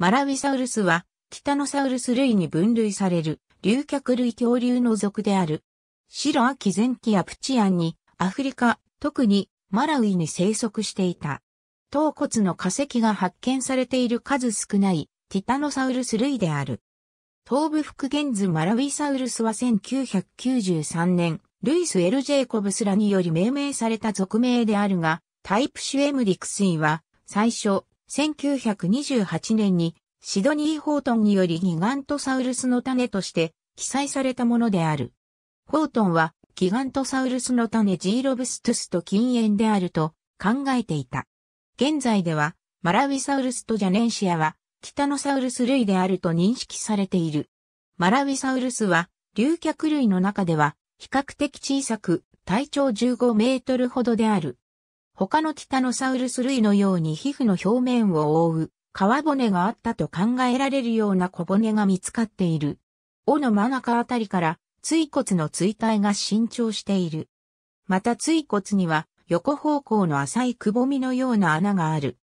マラウィサウルスは、ティタノサウルス類に分類される、竜脚類恐竜の属である。白アキゼンやプチアンに、アフリカ、特にマラウイに生息していた。頭骨の化石が発見されている数少ないティタノサウルス類である。東部復元図マラウィサウルスは1993年、ルイス・エル・ジェイコブスらにより命名された属名であるが、タイプュエムリクスイは、最初、1928年にシドニー・ホートンによりギガントサウルスの種として記載されたものである。ホートンはギガントサウルスの種ジーロブストゥスと禁煙であると考えていた。現在ではマラウィサウルスとジャネンシアは北のタノサウルス類であると認識されている。マラウィサウルスは竜脚類の中では比較的小さく体長15メートルほどである。他のティタノサウルス類のように皮膚の表面を覆う皮骨があったと考えられるような小骨が見つかっている。尾の真中あたりから椎骨の椎体が伸長している。また椎骨には横方向の浅いくぼみのような穴がある。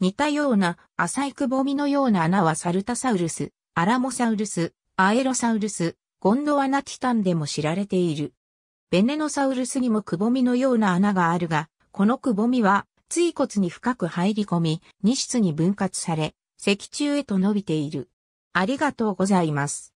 似たような浅いくぼみのような穴はサルタサウルス、アラモサウルス、アエロサウルス、ゴンドワナティタンでも知られている。ベネノサウルスにもくぼみのような穴があるが、このくぼみは、椎骨に深く入り込み、二室に分割され、脊柱へと伸びている。ありがとうございます。